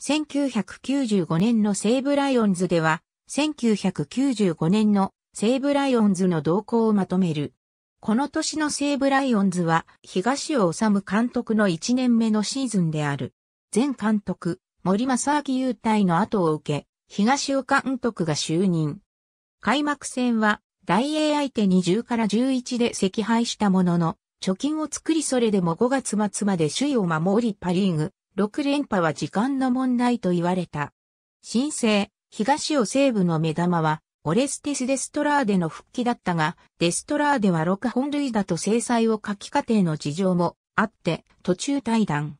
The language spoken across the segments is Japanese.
1995年の西武ライオンズでは、1995年の西武ライオンズの動向をまとめる。この年の西武ライオンズは、東尾治監督の1年目のシーズンである。前監督、森正明優待の後を受け、東尾監督が就任。開幕戦は、大英相手2 0から11で赤敗したものの、貯金を作りそれでも5月末まで首位を守りパリーグ、6連覇は時間の問題と言われた。新生、東を西部の目玉は、オレステス・デストラーデの復帰だったが、デストラーデは6本塁だと制裁を書き過程の事情もあって、途中退団。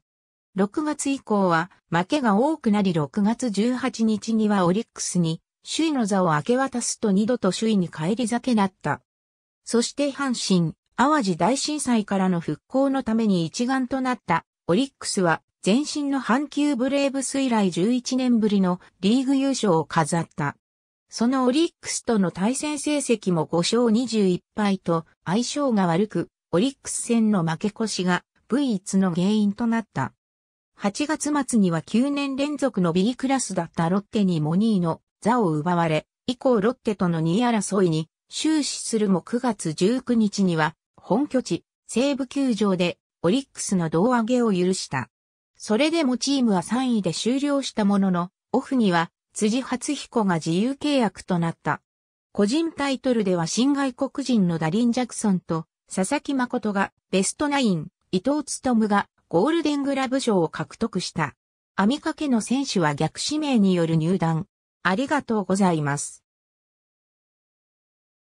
6月以降は、負けが多くなり6月18日にはオリックスに、首位の座を明け渡すと二度と首位に返り咲けった。そして阪神、淡路大震災からの復興のために一丸となった、オリックスは、前身の阪急ブレーブス以来11年ぶりのリーグ優勝を飾った。そのオリックスとの対戦成績も5勝21敗と相性が悪く、オリックス戦の負け越しが V1 の原因となった。8月末には9年連続の B クラスだったロッテにモニーの座を奪われ、以降ロッテとの2位争いに終始するも9月19日には本拠地西部球場でオリックスの胴上げを許した。それでもチームは3位で終了したものの、オフには辻初彦が自由契約となった。個人タイトルでは新外国人のダリン・ジャクソンと佐々木誠がベストナイン、伊藤勤がゴールデングラブ賞を獲得した。網掛けの選手は逆指名による入団。ありがとうございます。